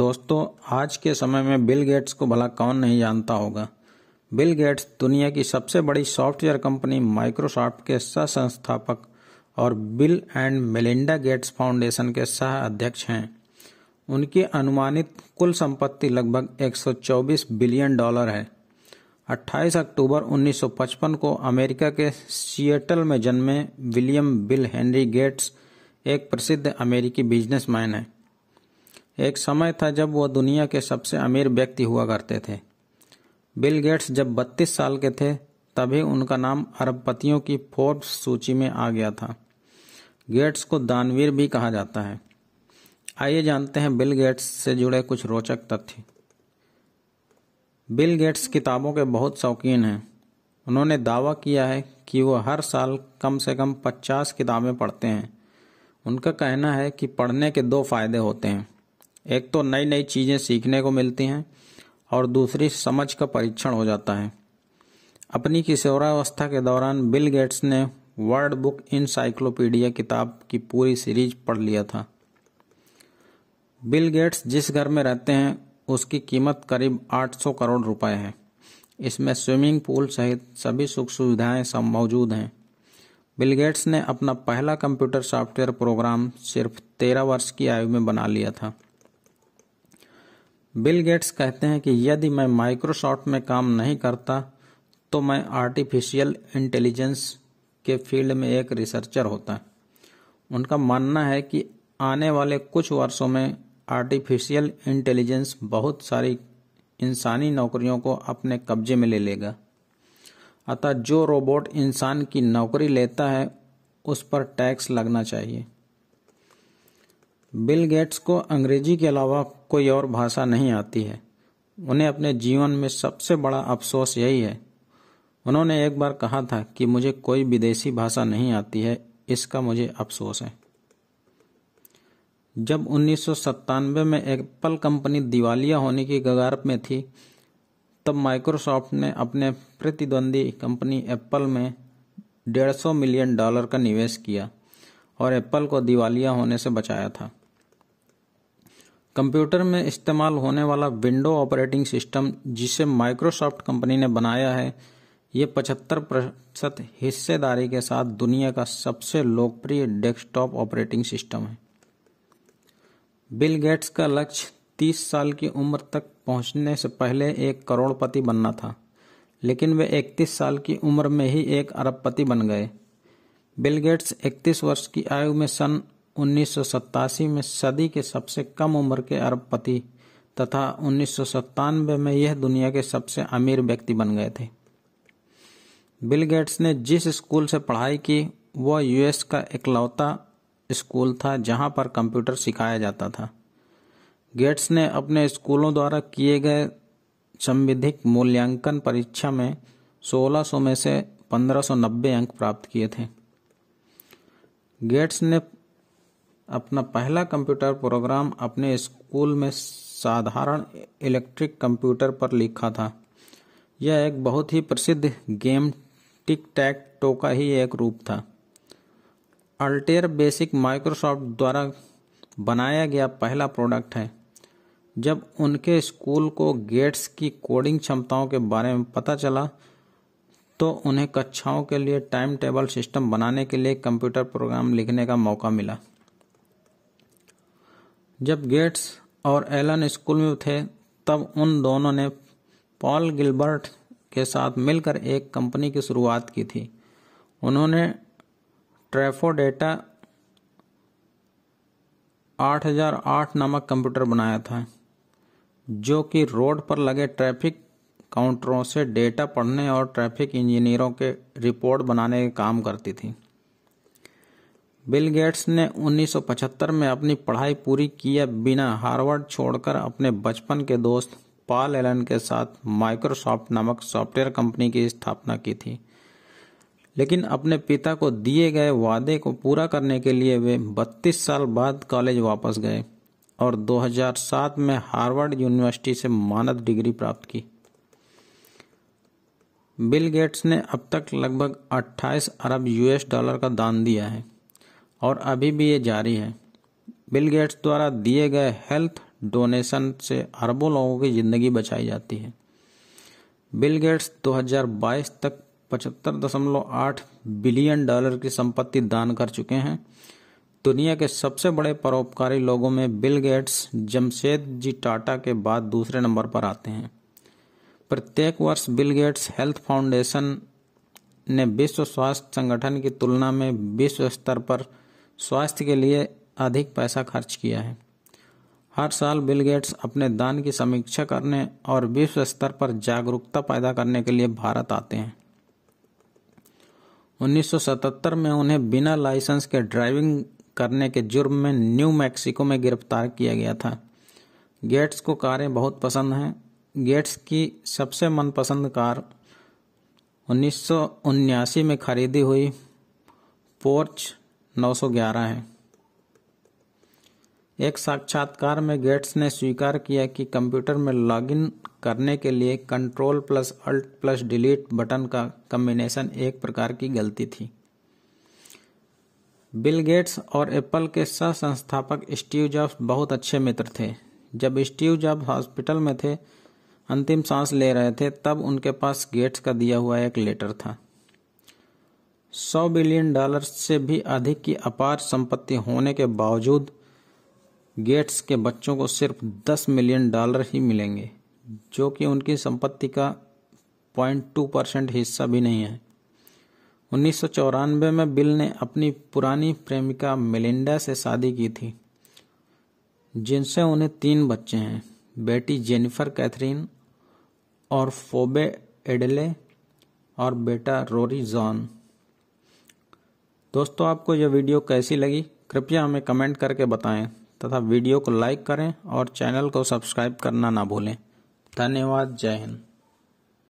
दोस्तों आज के समय में बिल गेट्स को भला कौन नहीं जानता होगा बिल गेट्स दुनिया की सबसे बड़ी सॉफ्टवेयर कंपनी माइक्रोसॉफ्ट के सह संस्थापक और Bill and Melinda Gates foundation के सह अध्यक्ष हैं उनकी अनुमानित कुल संपत्ति लगभग 124 बिलियन डॉलर है 28 अक्टूबर 1955 को अमेरिका के सिएटल में जन्मे विलियम बिल हेनरी गेट्स एक प्रसिद्ध अमेरिकी बिजनेसमैन हैं एक समय था जब वह दुनिया के सबसे अमीर व्यक्ति हुआ करते थे बिल गेट्स जब 32 साल के थे तभी उनका नाम अरबपतियों की फोर्ब्स सूची में आ गया था गेट्स को दानवीर भी कहा जाता है आइए जानते हैं बिल गेट्स से जुड़े कुछ रोचक तथ्य बिल गेट्स किताबों के बहुत शौकीन हैं उन्होंने दावा किया है कि वह हर साल कम से कम 50 किताबें पढ़ते हैं उनका कहना है कि पढ़ने के दो फायदे होते हैं एक तो नई नई चीज़ें सीखने को मिलती हैं और दूसरी समझ का परीक्षण हो जाता है अपनी किशोरावस्था के दौरान बिल गेट्स ने वर्ल्ड बुक इनसाइक्लोपीडिया किताब की पूरी सीरीज पढ़ लिया था बिल गेट्स जिस घर में रहते हैं उसकी कीमत करीब 800 करोड़ रुपए है इसमें स्विमिंग पूल सहित सभी सुख सुविधाएं सब मौजूद हैं बिल गेट्स ने अपना पहला कंप्यूटर सॉफ्टवेयर प्रोग्राम सिर्फ 13 वर्ष की आयु में बना लिया था बिल गेट्स कहते हैं कि यदि मैं माइक्रोसॉफ्ट में काम नहीं करता तो मैं आर्टिफिशियल इंटेलिजेंस के फील्ड में एक रिसर्चर होता उनका मानना है कि आने वाले कुछ वर्षों में आर्टिफिशियल इंटेलिजेंस बहुत सारी इंसानी नौकरियों को अपने कब्जे में ले लेगा अतः जो रोबोट इंसान की नौकरी लेता है उस पर टैक्स लगना चाहिए बिल गेट्स को अंग्रेजी के अलावा कोई और भाषा नहीं आती है उन्हें अपने जीवन में सबसे बड़ा अफसोस यही है उन्होंने एक बार कहा था कि मुझे कोई विदेशी भाषा नहीं आती है इसका मुझे अफसोस है जब उन्नीस में एप्पल कंपनी दिवालिया होने की गगार में थी तब माइक्रोसॉफ्ट ने अपने प्रतिद्वंदी कंपनी एप्पल में 150 मिलियन डॉलर का निवेश किया और एप्पल को दिवालिया होने से बचाया था कंप्यूटर में इस्तेमाल होने वाला विंडो ऑपरेटिंग सिस्टम जिसे माइक्रोसॉफ्ट कंपनी ने बनाया है ये 75 प्रतिशत हिस्सेदारी के साथ दुनिया का सबसे लोकप्रिय डेस्कटॉप ऑपरेटिंग सिस्टम है बिल गेट्स का लक्ष्य 30 साल की उम्र तक पहुंचने से पहले एक करोड़पति बनना था लेकिन वे 31 साल की उम्र में ही एक अरबपति बन गए बिल गेट्स 31 वर्ष की आयु में सन उन्नीस में सदी के सबसे कम उम्र के अरबपति तथा उन्नीस में यह दुनिया के सबसे अमीर व्यक्ति बन गए थे बिल गेट्स ने जिस स्कूल से पढ़ाई की वह यूएस का इकलौता स्कूल था जहां पर कंप्यूटर सिखाया जाता था गेट्स ने अपने स्कूलों द्वारा किए गए संविधिक मूल्यांकन परीक्षा में 1600 में से 1590 अंक प्राप्त किए थे गेट्स ने अपना पहला कंप्यूटर प्रोग्राम अपने स्कूल में साधारण इलेक्ट्रिक कंप्यूटर पर लिखा था यह एक बहुत ही प्रसिद्ध गेम टिक टैक टो का ही एक रूप था अल्टेयर बेसिक माइक्रोसॉफ्ट द्वारा बनाया गया पहला प्रोडक्ट है जब उनके स्कूल को गेट्स की कोडिंग क्षमताओं के बारे में पता चला तो उन्हें कक्षाओं के लिए टाइम टेबल सिस्टम बनाने के लिए कंप्यूटर प्रोग्राम लिखने का मौका मिला जब गेट्स और एलन स्कूल में थे तब उन दोनों ने पॉल गिलबर्ट के साथ मिलकर एक कंपनी की शुरुआत की थी उन्होंने हजार 8008 नामक कंप्यूटर बनाया था जो कि रोड पर लगे ट्रैफिक काउंटरों से डेटा पढ़ने और ट्रैफिक इंजीनियरों के रिपोर्ट बनाने के काम करती थी बिल गेट्स ने 1975 में अपनी पढ़ाई पूरी किए बिना हार्वर्ड छोड़कर अपने बचपन के दोस्त पॉल एलन के साथ माइक्रोसॉफ्ट नामक सॉफ्टवेयर कंपनी की स्थापना की थी लेकिन अपने पिता को दिए गए वादे को पूरा करने के लिए वे 32 साल बाद कॉलेज वापस गए और 2007 में हार्वर्ड यूनिवर्सिटी से मानद डिग्री प्राप्त की बिल गेट्स ने अब तक लगभग 28 अरब यूएस डॉलर का दान दिया है और अभी भी ये जारी है बिल गेट्स द्वारा दिए गए हेल्थ डोनेशन से अरबों लोगों की ज़िंदगी बचाई जाती है बिल गेट्स 2022 तक पचहत्तर बिलियन डॉलर की संपत्ति दान कर चुके हैं दुनिया के सबसे बड़े परोपकारी लोगों में बिल गेट्स जमशेद जी टाटा के बाद दूसरे नंबर पर आते हैं प्रत्येक वर्ष बिल गेट्स हेल्थ फाउंडेशन ने विश्व स्वास्थ्य संगठन की तुलना में विश्व स्तर पर स्वास्थ्य के लिए अधिक पैसा खर्च किया है हर साल बिल गेट्स अपने दान की समीक्षा करने और विश्व स्तर पर जागरूकता पैदा करने के लिए भारत आते हैं 1977 में उन्हें बिना लाइसेंस के ड्राइविंग करने के जुर्म में न्यू मैक्सिको में गिरफ्तार किया गया था गेट्स को कारें बहुत पसंद हैं गेट्स की सबसे मनपसंद कार उन्नीस में खरीदी हुई पोर्च 911 है एक साक्षात्कार में गेट्स ने स्वीकार किया कि कंप्यूटर में लॉगिन करने के लिए control plus alt plus delete button का कम्बिनेशन एक प्रकार की गलती थी बिल गेट्स और एप्पल के सह संस्थापक स्टीव जॉब्स बहुत अच्छे मित्र थे जब स्टीव जॉब्स हॉस्पिटल में थे अंतिम सांस ले रहे थे तब उनके पास गेट्स का दिया हुआ एक लेटर था 100 बिलियन डॉलर से भी अधिक की अपार संपत्ति होने के बावजूद गेट्स के बच्चों को सिर्फ 10 मिलियन डॉलर ही मिलेंगे जो कि उनकी संपत्ति का 0.2 परसेंट हिस्सा भी नहीं है उन्नीस में बिल ने अपनी पुरानी प्रेमिका मेलिंडा से शादी की थी जिनसे उन्हें तीन बच्चे हैं बेटी जेनिफर कैथरीन और फोबे एडले और बेटा रोरी जॉन दोस्तों आपको यह वीडियो कैसी लगी कृपया हमें कमेंट करके बताएं तथा वीडियो को लाइक करें और चैनल को सब्सक्राइब करना ना भूलें धन्यवाद जय हिंद